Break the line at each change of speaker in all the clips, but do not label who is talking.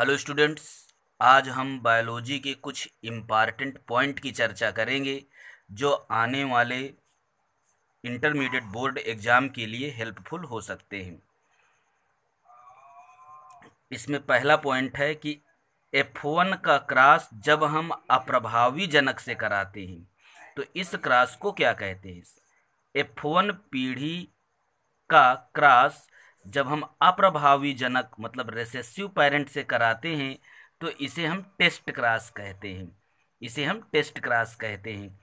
hello students आज हम biology के कुछ इम्पॉर्टेंट पॉइंट की चर्चा करेंगे जो आने वाले इंटरमीडिएट बोर्ड एग्ज़ाम के लिए हेल्पफुल हो सकते हैं इसमें पहला पॉइंट है कि एफ वन का क्रॉस जब हम अप्रभावी जनक से कराते हैं तो इस क्रॉस को क्या कहते हैं एफ वन पीढ़ी का क्रॉस जब हम अप्रभावी जनक मतलब रेसेसिव पैरेंट से कराते हैं तो इसे हम टेस्ट क्रास कहते हैं इसे हम टेस्ट क्रास कहते हैं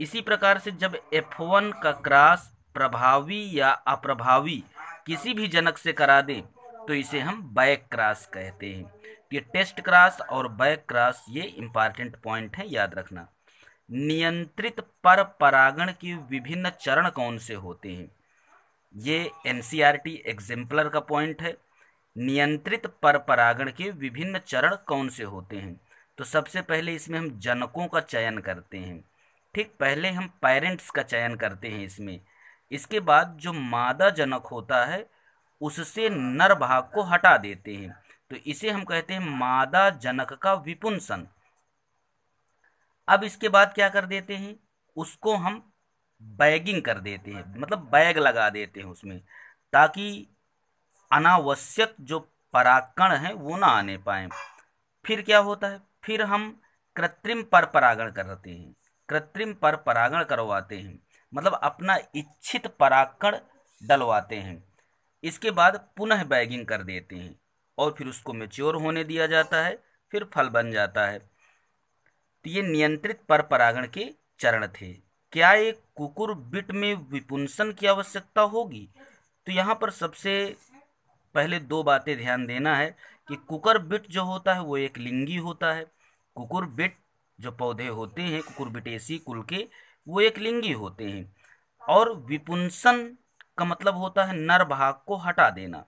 इसी प्रकार से जब एफ वन का क्रास प्रभावी या अप्रभावी किसी भी जनक से करा दें तो इसे हम बैक क्रास कहते हैं तो ये टेस्ट क्रास और बैक क्रास ये इंपॉर्टेंट पॉइंट है याद रखना नियंत्रित पर परागण के विभिन्न चरण कौन से होते हैं ये N C R T exemplar का पॉइंट है नियंत्रित पर परागण के विभिन्न चरण कौन से होते हैं तो सबसे पहले इसमें हम जनकों का चयन करते हैं ठीक पहले हम पेरेंट्स का चयन करते हैं इसमें इसके बाद जो मादा जनक होता है उससे नर भाग को हटा देते हैं तो इसे हम कहते हैं मादा जनक का विपुंसन अब इसके बाद क्या कर देते हैं उसको हम बैगिंग कर देते हैं मतलब बैग लगा देते हैं उसमें ताकि अनावश्यक जो परागण हैं वो ना आने पाए फिर क्या होता है फिर हम कृत्रिम पर परागण करते हैं कृत्रिम पर परागण करवाते हैं मतलब अपना इच्छित परागण डलवाते हैं इसके बाद पुनः बैगिंग कर देते हैं और फिर उसको मेच्योर होने दिया जाता है फिर फल बन जाता है तो ये नियंत्रित पर परागण के चरण थे क्या एक कुकुर बिट में विपुंसन की आवश्यकता होगी तो यहाँ पर सबसे पहले दो बातें ध्यान देना है कि कुकर बिट जो होता है वो एक लिंगी होता है कुकुर बिट जो पौधे होते हैं कुकुर बिटेसी कुल के वो एक लिंगी होते हैं और विपुंसन का मतलब होता है नर भाग को हटा देना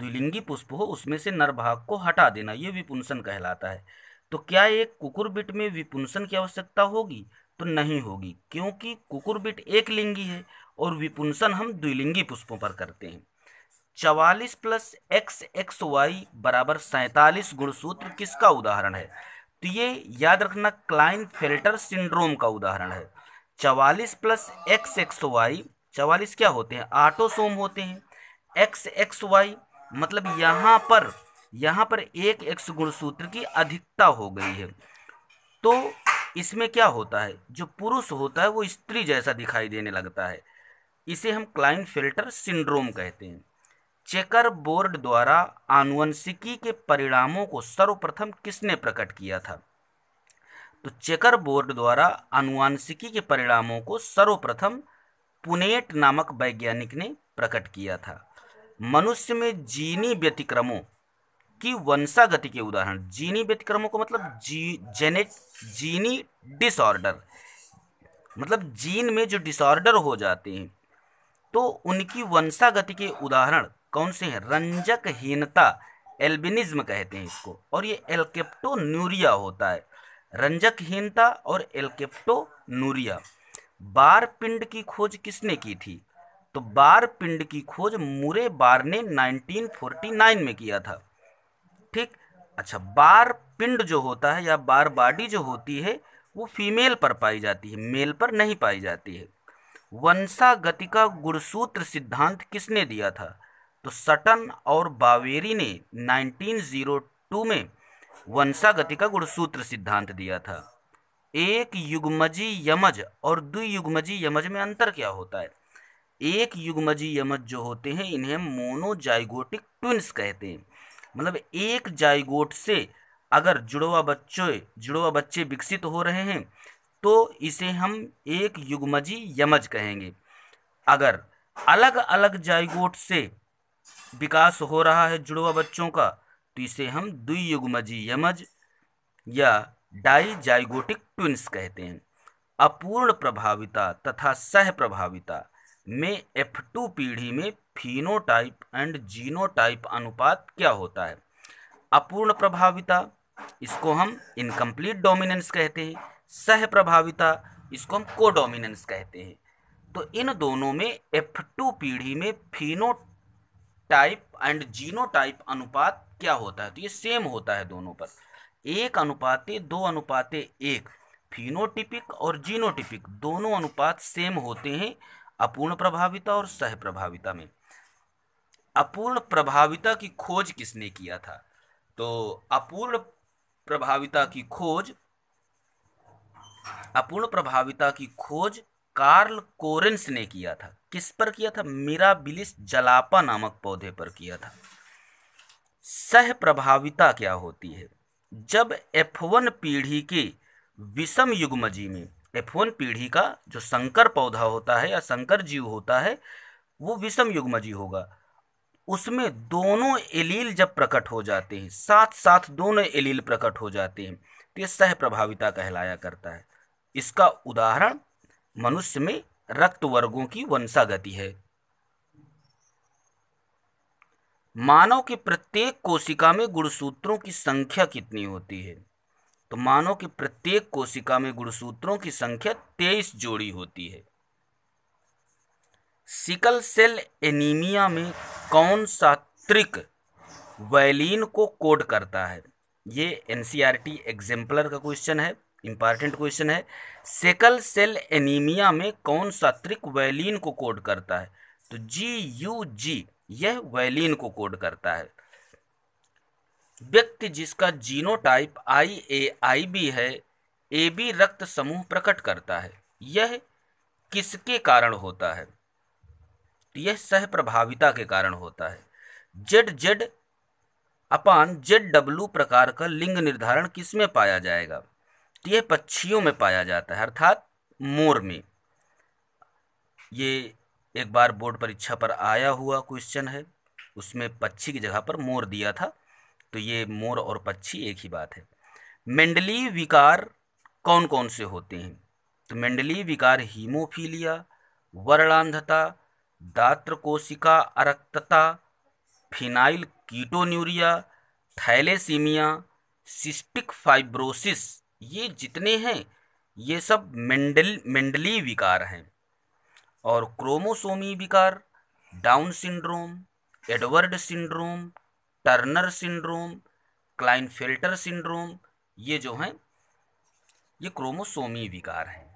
द्विलिंगी पुष्प हो उसमें से नर भाग को हटा देना ये विपुंसन कहलाता है तो क्या एक कुकुर बिट में विपुंसन की आवश्यकता होगी नहीं होगी क्योंकि कुकुरबिट एक लिंगी है और विपुंसन हम द्विलिंगी पुष्पों पर करते हैं चवालीस प्लस एक्स एक्स वाई बराबर सैतालीस गुणसूत्र किसका उदाहरण है तो ये याद रखना क्लाइन फिल्टर सिंड्रोम का उदाहरण है चवालीस प्लस एक्स एक्स वाई चवालीस क्या होते हैं आटोसोम होते हैं एक्स एक्स वाई मतलब यहाँ पर यहाँ पर एक एक्स गुणसूत्र की अधिकता हो गई है तो इसमें क्या होता है जो पुरुष होता है वो स्त्री जैसा दिखाई देने लगता है इसे हम क्लाइन फिल्टर सिंड्रोम कहते हैं चेकर बोर्ड द्वारा आनुवंशिकी के परिणामों को सर्वप्रथम किसने प्रकट किया था तो चेकर बोर्ड द्वारा आनुवंशिकी के परिणामों को सर्वप्रथम पुनेट नामक वैज्ञानिक ने प्रकट किया था मनुष्य में जीनी व्यतिक्रमों की वंशागति के उदाहरण जीनी व्यतिक्रमों को मतलब जी जेने जीनी डिसऑर्डर मतलब जीन में जो डिसऑर्डर हो जाते हैं तो उनकी वंशागति के उदाहरण कौन से हैं रंजकहीनता एल्बिनिज्म कहते हैं इसको और ये एल्केप्टो न्यूरिया होता है रंजकहीनता और एल्केप्टो न्यूरिया बार पिंड की खोज किसने की थी तो बार पिंड की खोज मुरे बार ने 1949 में किया था ठीक अच्छा बार पिंड जो होता है या बार बाडी जो होती है वो फीमेल पर पाई जाती है मेल पर नहीं पाई जाती है वंशागति का गुणसूत्र सिद्धांत किसने दिया था तो सटन और बावेरी ने 1902 में वंशागति का गुणसूत्र सिद्धांत दिया था एक युग्मजी यमज और द्वियुग्मजी यमज में अंतर क्या होता है एक युग्मजी यमज जो होते हैं इन्हें मोनोजाइगोटिक ट्विंस कहते हैं मतलब एक जाइगोट से अगर जुड़वा बच्चे जुड़वा बच्चे विकसित हो रहे हैं तो इसे हम एक युग्मजी यमज कहेंगे अगर अलग अलग जायगोट से विकास हो रहा है जुड़वा बच्चों का तो इसे हम युगमजी यमज या डाई जाइगोटिक ट्विंस कहते हैं अपूर्ण प्रभाविता तथा सह प्रभाविता में एफ टू पीढ़ी में फीनोटाइप एंड जीनोटाइप अनुपात क्या होता है अपूर्ण प्रभाविता इसको हम इनकम्प्लीट डोमिनेंस कहते हैं सह प्रभाविता इसको हम को डोमिनेंस कहते हैं तो इन दोनों में एफ टू पीढ़ी में फीनोटाइप एंड जीनोटाइप अनुपात क्या होता है तो ये सेम होता है दोनों पर एक अनुपाते दो अनुपाते एक फिनोटिपिक और जीनोटिपिक दोनों अनुपात सेम होते हैं अपूर्ण प्रभाविता और सह प्रभाविता में अपूर्ण प्रभाविता की खोज किसने किया था तो अपूर्ण प्रभाविता की खोज अपूर्ण प्रभाविता की खोज कार्ल कोरेंस ने किया था किस पर किया था मिराबिलिस जलापा नामक पौधे पर किया था सह प्रभाविता क्या होती है जब एफवन पीढ़ी के विषम युग्मजी में एफवन पीढ़ी का जो संकर पौधा होता है या संकर जीव होता है वो विषम युग्मजी होगा उसमें दोनों एलील जब प्रकट हो जाते हैं साथ साथ दोनों एलील प्रकट हो जाते हैं तो यह सह प्रभाविता कहलाया करता है इसका उदाहरण मनुष्य में रक्त वर्गों की वंशागति है मानव के प्रत्येक कोशिका में गुणसूत्रों की संख्या कितनी होती है तो मानव की प्रत्येक कोशिका में गुणसूत्रों की संख्या तेईस जोड़ी होती है सिकल सेल एनीमिया में कौन सा त्रिक वैलिन को कोड करता है ये N C R T exemplar का क्वेश्चन है इंपॉर्टेंट क्वेश्चन है सिकल सेल एनीमिया में कौन सा त्रिक वैलिन को कोड करता है तो जी यू जी यह वैलिन को कोड करता है व्यक्ति जिसका जीनोटाइप आई ए आई बी है ए बी रक्त समूह प्रकट करता है यह किसके कारण होता है यह सह प्रभाविता के कारण होता है जेड जेड अपान जेड डब्लू प्रकार का लिंग निर्धारण किस में पाया जाएगा तो यह पक्षियों में पाया जाता है अर्थात मोर में ये एक बार बोर्ड परीक्षा पर आया हुआ क्वेश्चन है उसमें पक्षी की जगह पर मोर दिया था तो ये मोर और पक्षी एक ही बात है मेंडली विकार कौन कौन से होते हैं तो मेंडली विकार हीमोफीलिया वर्णांधता दात्र कोशिका अरक्तता phenylketonuria thalassaemia cystic fibrosis ये जितने हैं ये सब मेंडल मेंडली विकार हैं और क्रोमोसोमी विकार Down syndrome Edward syndrome Turner syndrome Klinefelter syndrome ये जो हैं ये क्रोमोसोमी विकार हैं